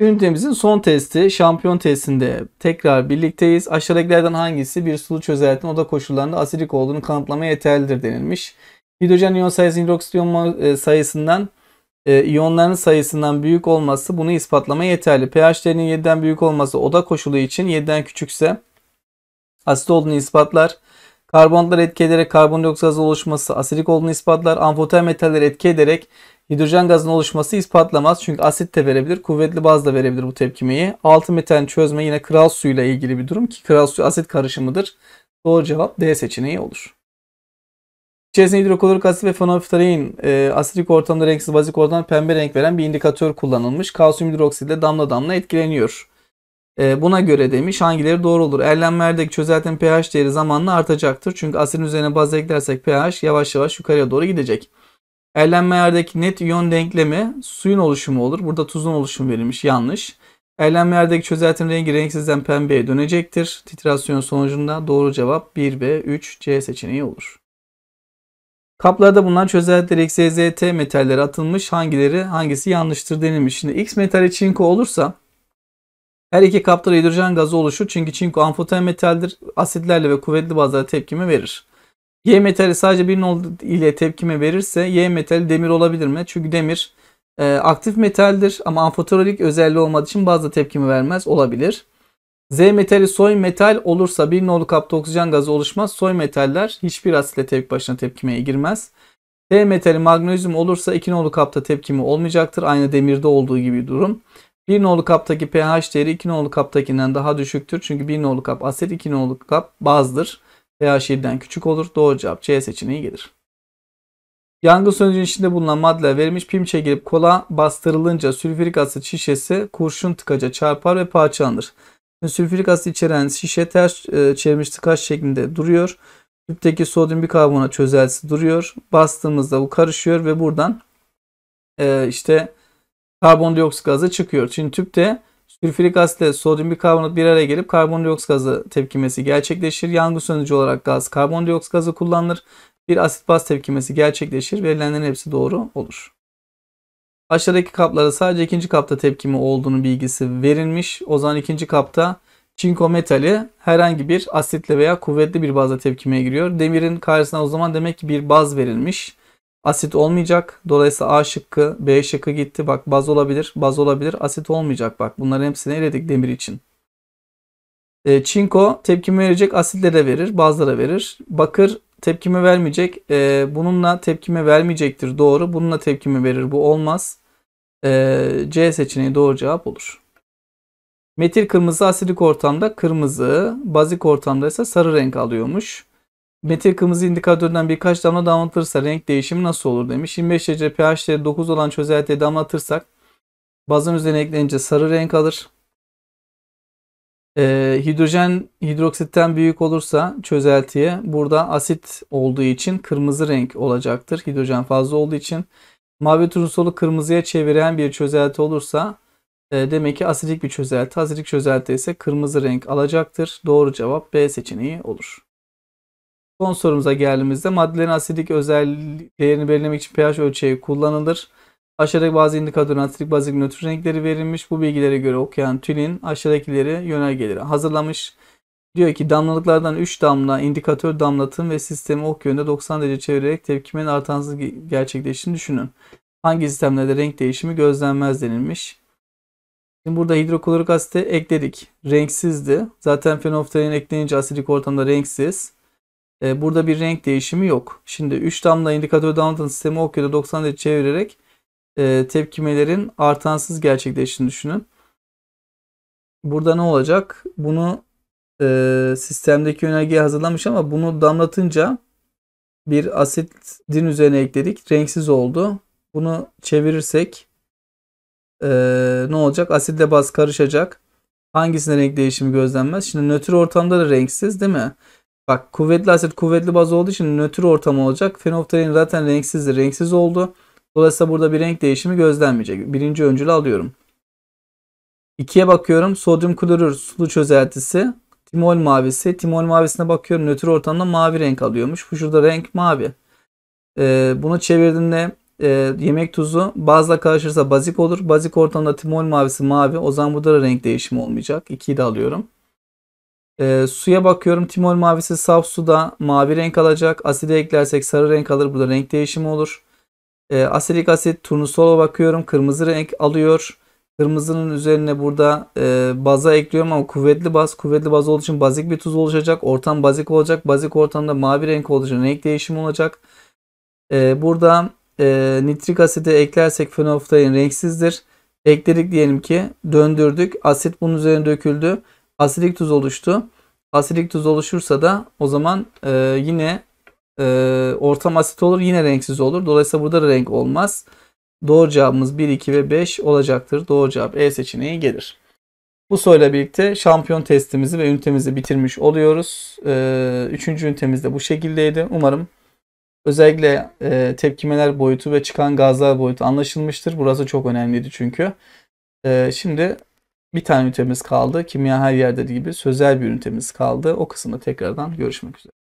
Ünitemizin son testi, şampiyon testinde tekrar birlikteyiz. Aşağıdakilerden hangisi bir sulu çözeltinin oda koşullarında asidik olduğunu kanıtlamaya yeterlidir denilmiş. Hidrojen iyon sayısı hidroksit e, sayısından e, iyonların sayısından büyük olması bunu ispatlamaya yeterli. pH değerinin 7'den büyük olması oda koşulu için 7'den küçükse asit olduğunu ispatlar. Karbonatlar etki ederek karbondioksit oluşması asidik olduğunu ispatlar. Amfoter metaller etki ederek Hidrojen gazının oluşması ispatlamaz çünkü asit de verebilir, kuvvetli baz da verebilir bu tepkimeyi. Altı metan çözme yine kral suyla ilgili bir durum ki kral suyu asit karışımıdır. Doğru cevap D seçeneği olur. İçerisinde hidroklorik asit ve fenolftalein e, asidik ortamda renksiz bazik ortamda pembe renk veren bir indikatör kullanılmış. Kalsiyum hidroksitle damla damla etkileniyor. E, buna göre demiş hangileri doğru olur. Erlenmelerdeki çözeltin pH değeri zamanla artacaktır. Çünkü asitin üzerine baz eklersek pH yavaş yavaş yukarıya doğru gidecek. Erlenmeyer'deki net iyon denklemi suyun oluşumu olur. Burada tuzun oluşumu verilmiş. Yanlış. Erlenmeyer'deki yerdeki çözeltinin rengi renksizden pembeye dönecektir. Titrasyon sonucunda doğru cevap 1 ve 3 C seçeneği olur. Kaplarda bulunan çözeltiler XZT metalleri atılmış. Hangileri hangisi yanlıştır denilmiş. Şimdi X metali çinko olursa her iki kapta hidrojen gazı oluşur. Çünkü çinko amfoten metaldir. Asitlerle ve kuvvetli bazlara tepkimi verir. Y metali sadece bir nol ile tepkime verirse Y metali demir olabilir mi? Çünkü demir e, aktif metaldir ama amfoterolik özelliği olmadığı için bazı tepkime vermez olabilir. Z metali soy metal olursa bir nolu kapta oksijen gazı oluşmaz. Soy metaller hiçbir asitle tek başına tepkimeye girmez. D metali magnezyum olursa iki nolu kapta tepkimi olmayacaktır. Aynı demirde olduğu gibi durum. Bir nolu kaptaki pH değeri iki nolu kaptakinden daha düşüktür. Çünkü bir nolu kap asit iki nolu kap bazdır veya şehirden küçük olur. Doğru cevap C seçeneği gelir. Yangın söndürücünün içinde bulunan madde verilmiş pim çekilip kola bastırılınca sülfürik asit şişesi kurşun tıkaca çarpar ve parçalanır. Sülfürik asit içeren şişe ters e, çevirmiş tıkaç şeklinde duruyor. Tüpteki sodyum bikarbonat çözelsi duruyor. Bastığımızda bu karışıyor ve buradan e, işte karbondioksit gazı çıkıyor. Şimdi tüpte Sülfürik asitle sodyum bikarbonat bir araya gelip karbondioksit gazı tepkimesi gerçekleşir. Yangın sönücü olarak gaz karbondioksit gazı kullanılır. Bir asit baz tepkimesi gerçekleşir. Verilenlerin hepsi doğru olur. Aşağıdaki kaplara sadece ikinci kapta tepkimi olduğunu bilgisi verilmiş. O zaman ikinci kapta çinko metali herhangi bir asitle veya kuvvetli bir bazla tepkimeye giriyor. Demirin karşısına o zaman demek ki bir baz verilmiş asit olmayacak. Dolayısıyla A şıkkı, B şıkkı gitti. Bak baz olabilir, baz olabilir, asit olmayacak. Bak bunların hepsini eledik demir için. E, çinko tepkimi verecek, asitlere verir, bazlara verir. Bakır tepkime vermeyecek. E, bununla tepkime vermeyecektir doğru. Bununla tepkime verir bu olmaz. E, C seçeneği doğru cevap olur. Metil kırmızı asidik ortamda kırmızı, bazik ortamda ise sarı renk alıyormuş. Metil kırmızı indikatörden birkaç damla damlatırsa renk değişimi nasıl olur demiş. 25 derece pH değeri 9 olan çözeltiye damlatırsak bazın üzerine eklenince sarı renk alır. Ee, hidrojen hidroksitten büyük olursa çözeltiye burada asit olduğu için kırmızı renk olacaktır. Hidrojen fazla olduğu için mavi turunsolu kırmızıya çeviren bir çözelti olursa e, demek ki asidik bir çözelti. Asidik çözelti ise kırmızı renk alacaktır. Doğru cevap B seçeneği olur. Son sorumuza geldiğimizde maddelerin asidik özelliklerini belirlemek için pH ölçeği kullanılır. Aşağıdaki bazı indikatörün asidik bazik nötr renkleri verilmiş. Bu bilgilere göre okuyan tülin aşağıdakileri yönergeleri hazırlamış. Diyor ki damlalıklardan 3 damla indikatör damlatın ve sistemi ok yönünde 90 derece çevirerek tepkimenin artansız gerçekleştiğini düşünün. Hangi sistemlerde renk değişimi gözlenmez denilmiş. Şimdi burada hidroklorik asite ekledik. Renksizdi. Zaten fenoftalin eklenince asidik ortamda renksiz. E, burada bir renk değişimi yok. Şimdi 3 damla indikatör damlatan sistemi okyadı 90 derece çevirerek e, tepkimelerin artansız gerçekleştiğini düşünün. Burada ne olacak? Bunu e, sistemdeki yönergeye hazırlamış ama bunu damlatınca bir asitin üzerine ekledik. Renksiz oldu. Bunu çevirirsek ne olacak? Asitle baz karışacak. Hangisinde renk değişimi gözlenmez? Şimdi nötr ortamda da renksiz değil mi? Bak kuvvetli asit kuvvetli baz olduğu için nötr ortam olacak. Fenoftalein zaten renksizdir. Renksiz oldu. Dolayısıyla burada bir renk değişimi gözlenmeyecek. Birinci öncülü alıyorum. İkiye bakıyorum. Sodyum klorür sulu çözeltisi. Timol mavisi. Timol mavisine bakıyorum. Nötr ortamda mavi renk alıyormuş. Bu şurada renk mavi. Ee, bunu çevirdiğinde e, yemek tuzu bazla karışırsa bazik olur. Bazik ortamda timol mavisi mavi. O zaman burada da renk değişimi olmayacak. İkiyi de alıyorum. E, suya bakıyorum timol mavisi saf suda mavi renk alacak. Asidi eklersek sarı renk alır. Burada renk değişimi olur. E, asilik asit turnusola bakıyorum. Kırmızı renk alıyor. Kırmızının üzerine burada e, baza ekliyorum ama kuvvetli baz. Kuvvetli baz olduğu için bazik bir tuz oluşacak. Ortam bazik olacak. Bazik ortamda mavi renk olduğu için renk değişimi olacak. E, burada e, nitrik asidi eklersek fenolftalein renksizdir. Ekledik diyelim ki döndürdük. Asit bunun üzerine döküldü asidik tuz oluştu. Asidik tuz oluşursa da o zaman e, yine e, ortam asit olur yine renksiz olur. Dolayısıyla burada da renk olmaz. Doğru cevabımız 1, 2 ve 5 olacaktır. Doğru cevap E seçeneği gelir. Bu soruyla birlikte şampiyon testimizi ve ünitemizi bitirmiş oluyoruz. Ee, üçüncü ünitemiz de bu şekildeydi. Umarım özellikle e, tepkimeler boyutu ve çıkan gazlar boyutu anlaşılmıştır. Burası çok önemliydi çünkü. Ee, şimdi bir tane ünitemiz kaldı. Kimya her yerde gibi sözel bir ünitemiz kaldı. O kısımda tekrardan görüşmek üzere.